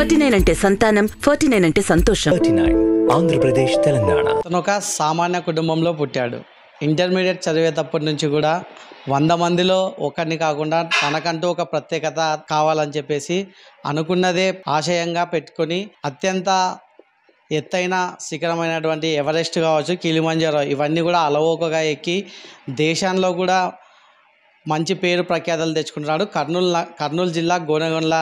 forty nine అంటే సంతానం forty nine అంటే సంతోషం ఆంధ్రప్రదేశ్ తెలంగాణ తను ఒక సామాన్య కుటుంబంలో పుట్టాడు ఇంటర్మీడియట్ చదివేటప్పటి నుంచి కూడా వంద మందిలో ఒకరిని కాకుండా తనకంటూ ఒక ప్రత్యేకత కావాలని చెప్పేసి అనుకున్నదే ఆశయంగా పెట్టుకొని అత్యంత ఎత్తైన శిఖరమైనటువంటి ఎవరెస్ట్ కావచ్చు కిలిమంజారో ఇవన్నీ కూడా అలవోకగా ఎక్కి దేశంలో కూడా మంచి పేరు ప్రఖ్యాతలు తెచ్చుకుంటున్నాడు కర్నూలు కర్నూలు జిల్లా గోనగొండ్ల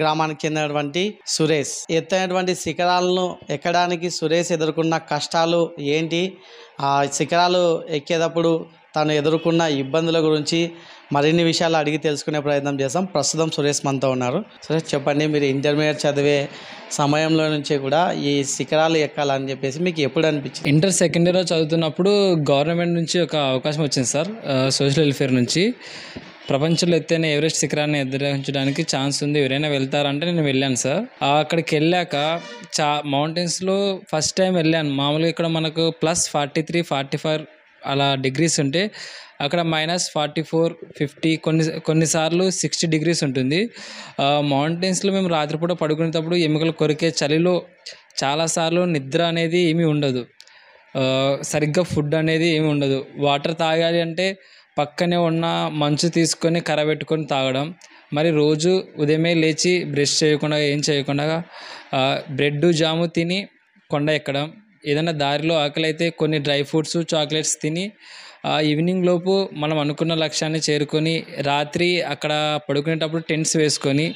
గ్రామానికి చెందినటువంటి సురేష్ ఎత్తైనటువంటి శిఖరాలను ఎక్కడానికి సురేష్ ఎదుర్కొన్న కష్టాలు ఏంటి ఆ శిఖరాలు ఎక్కేటప్పుడు తను ఎదుర్కొన్న ఇబ్బందుల గురించి మరిన్ని విషయాలు అడిగి తెలుసుకునే ప్రయత్నం చేస్తాం ప్రస్తుతం సురేష్ మనతో ఉన్నారు సురేష్ చెప్పండి మీరు ఇంటర్మీడియట్ చదివే సమయంలో నుంచే కూడా ఈ శిఖరాలు ఎక్కాలని చెప్పేసి మీకు ఎప్పుడు అనిపించింది ఇంటర్ సెకండ్ ఇయర్లో చదువుతున్నప్పుడు గవర్నమెంట్ నుంచి ఒక అవకాశం వచ్చింది సార్ సోషల్ వెల్ఫేర్ నుంచి ప్రపంచంలో ఎత్తైన ఎవరెస్ట్ శిఖరాన్ని ఎదురించడానికి ఛాన్స్ ఉంది ఎవరైనా వెళ్తారంటే నేను వెళ్ళాను సార్ అక్కడికి వెళ్ళాక చా మౌంటైన్స్లో ఫస్ట్ టైం వెళ్ళాను మామూలుగా ఇక్కడ మనకు plus forty three forty five అలా డిగ్రీస్ ఉంటే అక్కడ మైనస్ ఫార్టీ ఫోర్ ఫిఫ్టీ కొన్ని కొన్నిసార్లు సిక్స్టీ డిగ్రీస్ ఉంటుంది మౌంటైన్స్లో మేము రాత్రిపూట పడుకునేటప్పుడు ఎముకలు కొరికే చలిలో చాలాసార్లు నిద్ర అనేది ఏమీ ఉండదు సరిగ్గా ఫుడ్ అనేది ఏమి ఉండదు వాటర్ తాగాలి అంటే పక్కనే ఉన్న మంచు తీసుకొని కరబెట్టుకొని తాగడం మరి రోజు ఉదయమే లేచి బ్రష్ చేయకుండా ఏం చేయకుండా బ్రెడ్ జాము తిని కొండ ఎక్కడం ఏదైనా దారిలో ఆకలి అయితే కొన్ని డ్రై ఫ్రూట్స్ చాక్లెట్స్ తిని ఈవినింగ్ లోపు మనం అనుకున్న లక్ష్యాన్ని చేరుకొని రాత్రి అక్కడ పడుకునేటప్పుడు టెంట్స్ వేసుకొని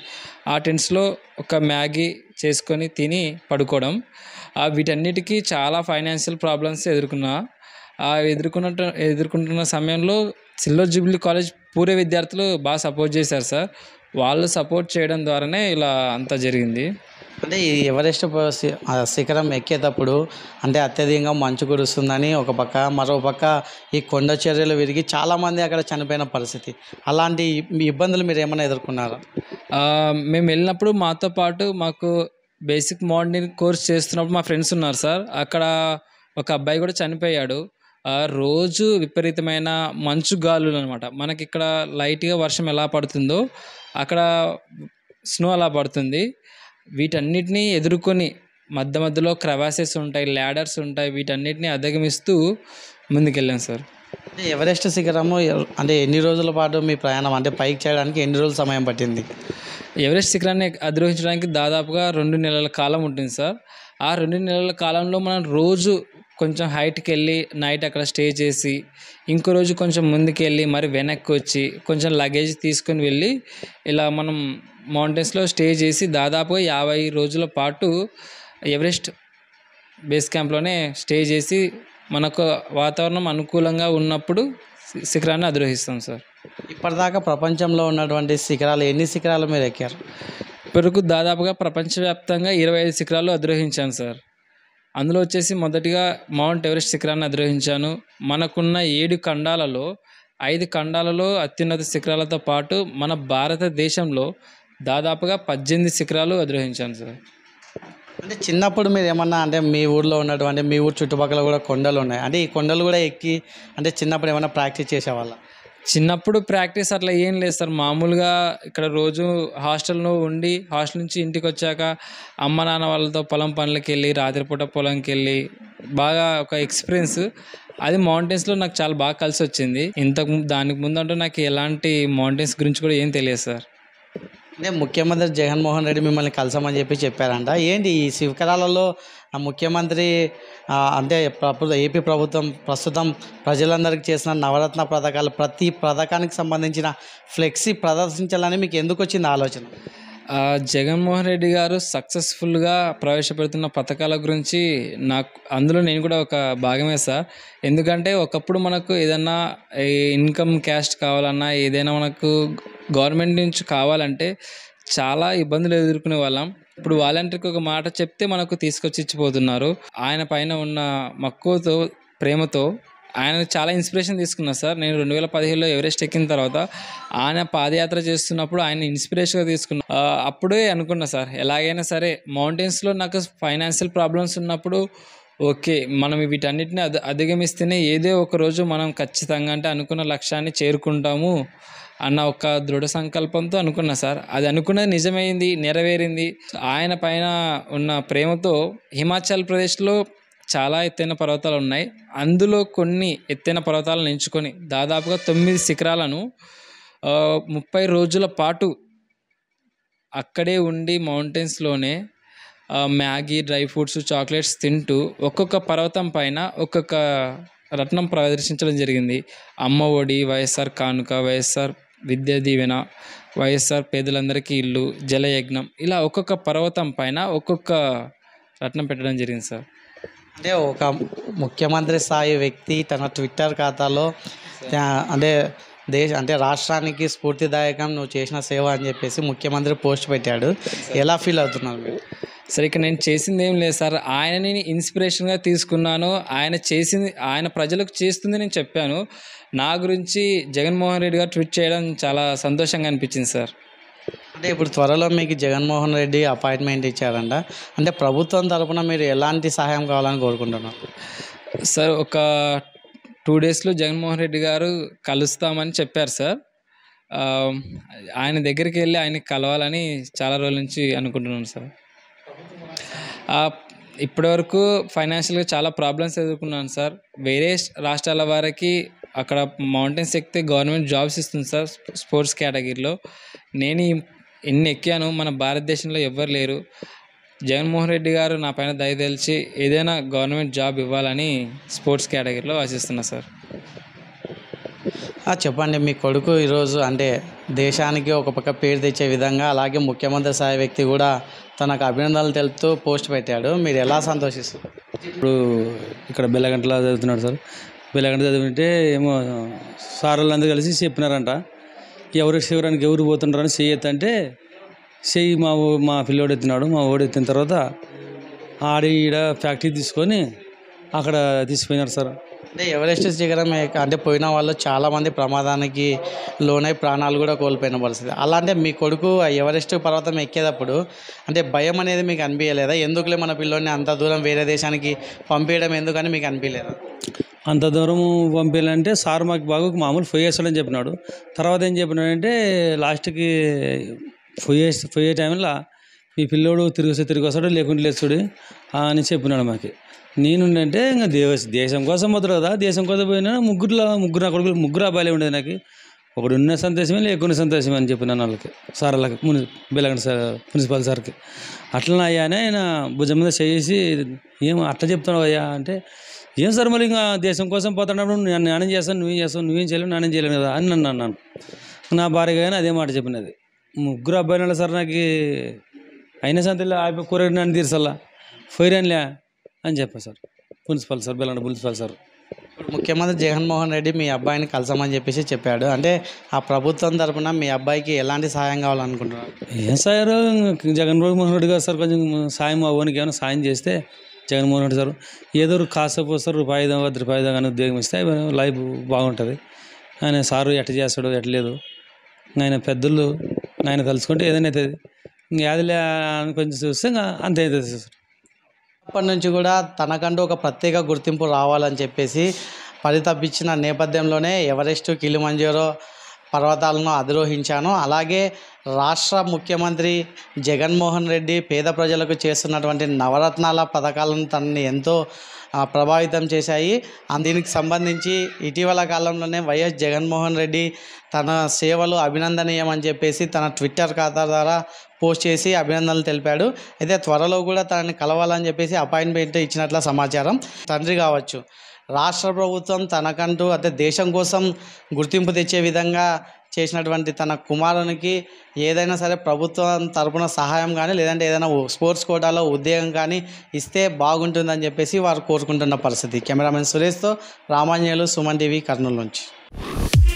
ఆ టెంట్స్లో ఒక మ్యాగీ చేసుకొని తిని పడుకోవడం వీటన్నిటికీ చాలా ఫైనాన్షియల్ ప్రాబ్లమ్స్ ఎదుర్కొన్నా ఎదుర్కొన్నట్టు ఎదుర్కొంటున్న సమయంలో సిల్వర్ జూబ్లీ కాలేజ్ పూర్వ విద్యార్థులు బాగా సపోర్ట్ చేశారు సార్ వాళ్ళు సపోర్ట్ చేయడం ద్వారానే ఇలా అంతా జరిగింది అంటే ఈ ఎవరెస్ట్ శిఖరం ఎక్కేటప్పుడు అంటే అత్యధికంగా మంచు కురుస్తుందని ఒక పక్క మరో పక్క ఈ కొండ చర్యలు విరిగి చాలామంది అక్కడ చనిపోయిన పరిస్థితి అలాంటి ఇబ్బందులు మీరు ఏమైనా ఎదుర్కొన్నారా మేము వెళ్ళినప్పుడు మాతో పాటు మాకు బేసిక్ మోడలింగ్ కోర్స్ చేస్తున్నప్పుడు మా ఫ్రెండ్స్ ఉన్నారు సార్ అక్కడ ఒక అబ్బాయి కూడా చనిపోయాడు రోజు విపరీతమైన మంచు గాలులు అనమాట మనకి ఇక్కడ లైట్గా వర్షం ఎలా పడుతుందో అక్కడ స్నో అలా పడుతుంది వీటన్నిటిని ఎదుర్కొని మధ్య మధ్యలో క్రవాసెస్ ఉంటాయి ల్యాడర్స్ ఉంటాయి వీటన్నిటిని అధిగమిస్తూ ముందుకెళ్ళాం సార్ ఎవరెస్ట్ శిఖరము అంటే ఎన్ని రోజుల పాటు మీ ప్రయాణం అంటే పైకి చేయడానికి ఎన్ని రోజులు సమయం పట్టింది ఎవరెస్ట్ శిఖరాన్ని అధిరోహించడానికి దాదాపుగా రెండు నెలల కాలం ఉంటుంది సార్ ఆ రెండు నెలల కాలంలో మనం రోజు కొంచెం హైట్కి వెళ్ళి నైట్ అక్కడ స్టే చేసి ఇంకో రోజు కొంచెం ముందుకు వెళ్ళి మరి వెనక్కి వచ్చి కొంచెం లగేజ్ తీసుకుని వెళ్ళి ఇలా మనం మౌంటైన్స్లో స్టే చేసి దాదాపుగా యాభై రోజుల పాటు ఎవరెస్ట్ బేస్ క్యాంప్లోనే స్టే చేసి మనకు వాతావరణం అనుకూలంగా ఉన్నప్పుడు శిఖరాన్ని అధిరోహిస్తాం సార్ ఇప్పటిదాకా ప్రపంచంలో ఉన్నటువంటి శిఖరాలు ఎన్ని శిఖరాలు మీరు ఎక్కారు ఇప్పటికు దాదాపుగా ప్రపంచవ్యాప్తంగా ఇరవై ఐదు శిఖరాలు అధిరోహించాను సార్ అందులో వచ్చేసి మొదటిగా మౌంట్ ఎవరెస్ట్ శిఖరాన్ని అధిరోహించాను మనకున్న ఏడు ఖండాలలో ఐదు ఖండాలలో అత్యున్నత శిఖరాలతో పాటు మన భారతదేశంలో దాదాపుగా పద్దెనిమిది శిఖరాలు అధిరోహించాను సార్ అంటే చిన్నప్పుడు మీరు ఏమన్నా అంటే మీ ఊర్లో ఉన్నటువంటి మీ ఊరు చుట్టుపక్కల కూడా కొండలు ఉన్నాయి అంటే ఈ కొండలు కూడా ఎక్కి అంటే చిన్నప్పుడు ఏమైనా ప్రాక్టీస్ చేసేవాళ్ళ చిన్నప్పుడు ప్రాక్టీస్ అట్లా ఏం లేదు సార్ మామూలుగా ఇక్కడ రోజు హాస్టల్లో ఉండి హాస్టల్ నుంచి ఇంటికి వచ్చాక అమ్మ నాన్న వాళ్ళతో పొలం పనులకి వెళ్ళి రాత్రిపూట పొలంకి వెళ్ళి బాగా ఒక ఎక్స్పీరియన్స్ అది మౌంటైన్స్లో నాకు చాలా బాగా కలిసి వచ్చింది ఇంతకు దానికి ముందు అంటే నాకు ఎలాంటి మౌంటైన్స్ గురించి కూడా ఏం తెలియదు సార్ అదే ముఖ్యమంత్రి జగన్మోహన్ రెడ్డి మిమ్మల్ని కలిసామని చెప్పి చెప్పారంట ఏంటి ఈ శివకళాలలో ముఖ్యమంత్రి అంటే ఏపీ ప్రభుత్వం ప్రస్తుతం ప్రజలందరికీ చేసిన నవరత్న పథకాలు ప్రతి పథకానికి సంబంధించిన ఫ్లెక్సీ ప్రదర్శించాలని మీకు ఎందుకు వచ్చింది ఆలోచన జగన్మోహన్ రెడ్డి గారు సక్సెస్ఫుల్గా ప్రవేశపెడుతున్న పథకాల గురించి నాకు అందులో నేను కూడా ఒక భాగమే సార్ ఎందుకంటే ఒకప్పుడు మనకు ఏదన్నా ఇన్కమ్ క్యాస్ట్ కావాలన్నా ఏదైనా మనకు గవర్నమెంట్ నుంచి కావాలంటే చాలా ఇబ్బందులు ఎదుర్కొనే వాళ్ళం ఇప్పుడు వాలంటీర్కి ఒక మాట చెప్తే మనకు తీసుకొచ్చి ఇచ్చిపోతున్నారు ఆయన పైన ఉన్న మక్కువతో ప్రేమతో ఆయన చాలా ఇన్స్పిరేషన్ తీసుకున్నా సార్ నేను రెండు వేల పదిహేడులో ఎవరెస్ట్ ఎక్కిన తర్వాత ఆయన పాదయాత్ర చేస్తున్నప్పుడు ఆయన ఇన్స్పిరేషన్గా తీసుకున్నా అప్పుడే అనుకున్నా సార్ ఎలాగైనా సరే మౌంటైన్స్లో నాకు ఫైనాన్షియల్ ప్రాబ్లమ్స్ ఉన్నప్పుడు ఓకే మనం వీటన్నిటిని అధ అధిగమిస్తేనే ఏదో ఒక రోజు మనం ఖచ్చితంగా అంటే అనుకున్న లక్ష్యాన్ని చేరుకుంటాము అన్న ఒక దృఢ సంకల్పంతో అనుకున్నా సార్ అది అనుకున్నది నిజమైంది నెరవేరింది ఆయన పైన ఉన్న ప్రేమతో హిమాచల్ ప్రదేశ్లో చాలా ఎత్తైన పర్వతాలు ఉన్నాయి అందులో కొన్ని ఎత్తైన పర్వతాలను ఎంచుకొని దాదాపుగా తొమ్మిది శిఖరాలను ముప్పై రోజుల పాటు అక్కడే ఉండి మౌంటైన్స్లోనే మ్యాగీ డ్రై ఫ్రూట్స్ చాక్లెట్స్ తింటూ ఒక్కొక్క పర్వతం పైన ఒక్కొక్క రత్నం ప్రదర్శించడం జరిగింది అమ్మ ఒడి వైఎస్ఆర్ కానుక వైఎస్ఆర్ విద్యా దీవెన వైఎస్ఆర్ పేదలందరికీ ఇల్లు జలయజ్ఞం ఇలా ఒక్కొక్క పర్వతం పైన ఒక్కొక్క రత్నం పెట్టడం జరిగింది సార్ అంటే ఒక ముఖ్యమంత్రి స్థాయి వ్యక్తి తన ట్విట్టర్ ఖాతాలో అంటే దేశ అంటే రాష్ట్రానికి స్ఫూర్తిదాయకం నువ్వు చేసిన సేవ అని చెప్పేసి ముఖ్యమంత్రి పోస్ట్ పెట్టాడు ఎలా ఫీల్ అవుతున్నావు మీరు సరే ఇక నేను చేసింది ఏం లేదు సార్ ఆయనని ఇన్స్పిరేషన్గా తీసుకున్నాను ఆయన చేసింది ఆయన ప్రజలకు చేస్తుంది నేను చెప్పాను నా గురించి జగన్మోహన్ రెడ్డి గారు ట్వీట్ చేయడం చాలా సంతోషంగా అనిపించింది సార్ అంటే ఇప్పుడు త్వరలో మీకు జగన్మోహన్ రెడ్డి అపాయింట్మెంట్ ఇచ్చారంట అంటే ప్రభుత్వం తరఫున మీరు ఎలాంటి సహాయం కావాలని కోరుకుంటున్నారు సార్ ఒక టూ డేస్లో జగన్మోహన్ రెడ్డి గారు కలుస్తామని చెప్పారు సార్ ఆయన దగ్గరికి వెళ్ళి ఆయన కలవాలని చాలా రోజుల నుంచి అనుకుంటున్నాను సార్ ఇప్పటివరకు ఫైనాన్షియల్గా చాలా ప్రాబ్లమ్స్ ఎదుర్కొన్నాను సార్ వేరే రాష్ట్రాల వారికి అక్కడ మౌంటైన్స్ ఎక్కితే గవర్నమెంట్ జాబ్స్ ఇస్తుంది సార్ స్పోర్ట్స్ కేటగిరీలో నేను ఎన్ని ఎక్కాను మన భారతదేశంలో ఎవ్వరు లేరు జగన్మోహన్ రెడ్డి గారు నా పైన దయదలిచి ఏదైనా గవర్నమెంట్ జాబ్ ఇవ్వాలని స్పోర్ట్స్ కేటగిరీలో ఆశిస్తున్నా సార్ చెప్పండి మీ కొడుకు ఈరోజు అంటే దేశానికి ఒక పక్క పేరు తెచ్చే విధంగా అలాగే ముఖ్యమంత్రి సహాయ వ్యక్తి కూడా తనకు అభినందనలు తెలుపుతూ పోస్ట్ పెట్టాడు మీరు ఎలా సంతోషిస్తారు ఇప్పుడు ఇక్కడ బిల్లగంటలో చదువుతున్నాడు సార్ బెల్లగంట చదివింటే ఏమో సార్ వాళ్ళందరూ కలిసి చెప్పినారంట ఎవరు శివరానికి ఎవరు పోతుంటారని చేయొద్దంటే చేయి మా మా పిల్లోడు ఎత్తినాడు మా ఓడి ఎత్తిన తర్వాత ఆడ ఈడ ఫ్యాక్టరీ తీసుకొని అక్కడ తీసిపోయినారు సార్ అంటే ఎవరెస్ట్ శిఖరం అంటే పోయిన వాళ్ళు చాలామంది ప్రమాదానికి లోనై ప్రాణాలు కూడా కోల్పోయిన పరిస్థితి అంటే మీ కొడుకు ఎవరెస్ట్ పర్వతం ఎక్కేటప్పుడు అంటే భయం అనేది మీకు అనిపించలేదా ఎందుకులే మన పిల్లోని అంత దూరం వేరే దేశానికి పంపించడం ఎందుకని మీకు అనిపించలేదు అంత దూరం పంపించాలంటే సార్ మాకు బాగు మామూలు ఫోన్ చెప్పినాడు తర్వాత ఏం చెప్పినాడంటే లాస్ట్కి పోయే పోయే టైంలో ఈ పిల్లోడు తిరిగి తిరిగి వస్తాడు లేకుంటే లేచుడు అని చెప్పినాడు మాకు అంటే ఇంకా దేవ దేశం కోసం పోతాడు కదా దేశం కోసం పోయినా ముగ్గురులో ముగ్గురు నా కొడుకులు ముగ్గురు అబ్బాయిలే ఉండేది నాకు ఒకడు ఉన్న సంతోషమే లేకున్న సంతోషమే అని చెప్పినాను వాళ్ళకి సార్ వాళ్ళకి మున్ బెల్లగండి సార్ ప్రిన్సిపాల్ సార్కి అట్లనే అయ్యానే ఆయన భుజం మీద చేసి ఏం అట్లా చెప్తున్నావు అయ్యా అంటే ఏం సార్ మళ్ళీ ఇంకా దేశం కోసం పోతున్నప్పుడు నేను నాణ్యం చేస్తాను నువ్వేం చేస్తావు నువ్వేం చేయలేవు నాణ్యం చేయలేను కదా అని నన్ను అన్నాను నా భార్య కానీ అదే మాట చెప్పినది ముగ్గురు అబ్బాయిలు ఉన్నారు సార్ నాకు అయినా సంతలో ఆ కూర నన్ను తీర్చల్లా పోయిరానిలే అని చెప్పాను సార్ ప్రిన్సిపల్ సార్ బెల్లండ ప్రిన్సిపల్ సార్ ముఖ్యమంత్రి జగన్మోహన్ రెడ్డి మీ అబ్బాయిని కలిసామని చెప్పేసి చెప్పాడు అంటే ఆ ప్రభుత్వం తరఫున మీ అబ్బాయికి ఎలాంటి సాయం కావాలనుకుంటున్నారు ఏం సార్ జగన్మోహన్ రెడ్డి గారు సార్ కొంచెం సాయం అవ్వడానికి ఏమైనా సాయం చేస్తే జగన్మోహన్ రెడ్డి సార్ ఏదో కాసేపు వస్తారు రూపాయి ఐదు పది రూపాయి ఐదు కానీ ఉద్యోగం ఇస్తే లైఫ్ బాగుంటుంది ఆయన సారు ఎట్ట చేస్తాడు ఎట్లేదు ఆయన పెద్దలు ఆయన తలుచుకుంటే ఏదైనా అవుతుంది ఇంకా అని కొంచెం చూస్తే ఇంకా అంతే అవుతుంది అప్పటి నుంచి కూడా తనకంటూ ఒక ప్రత్యేక గుర్తింపు రావాలని చెప్పేసి తప్పించిన నేపథ్యంలోనే ఎవరెస్టు కిలిమంజారో పర్వతాలను అధిరోహించాను అలాగే రాష్ట్ర ముఖ్యమంత్రి జగన్మోహన్ రెడ్డి పేద ప్రజలకు చేస్తున్నటువంటి నవరత్నాల పథకాలను తనని ఎంతో ప్రభావితం చేశాయి దీనికి సంబంధించి ఇటీవల కాలంలోనే వైఎస్ జగన్మోహన్ రెడ్డి తన సేవలు అభినందనీయమని చెప్పేసి తన ట్విట్టర్ ఖాతా ద్వారా పోస్ట్ చేసి అభినందనలు తెలిపాడు అయితే త్వరలో కూడా తనని కలవాలని చెప్పేసి అపాయింట్మెంట్ ఇచ్చినట్ల సమాచారం తండ్రి కావచ్చు రాష్ట్ర ప్రభుత్వం తనకంటూ అంటే దేశం కోసం గుర్తింపు తెచ్చే విధంగా చేసినటువంటి తన కుమారునికి ఏదైనా సరే ప్రభుత్వం తరపున సహాయం కానీ లేదంటే ఏదైనా స్పోర్ట్స్ కోటాలో ఉద్యోగం కానీ ఇస్తే బాగుంటుందని చెప్పేసి వారు కోరుకుంటున్న పరిస్థితి కెమెరామెన్ సురేష్తో రామాంజనేయులు సుమన్ టీవీ కర్నూలు నుంచి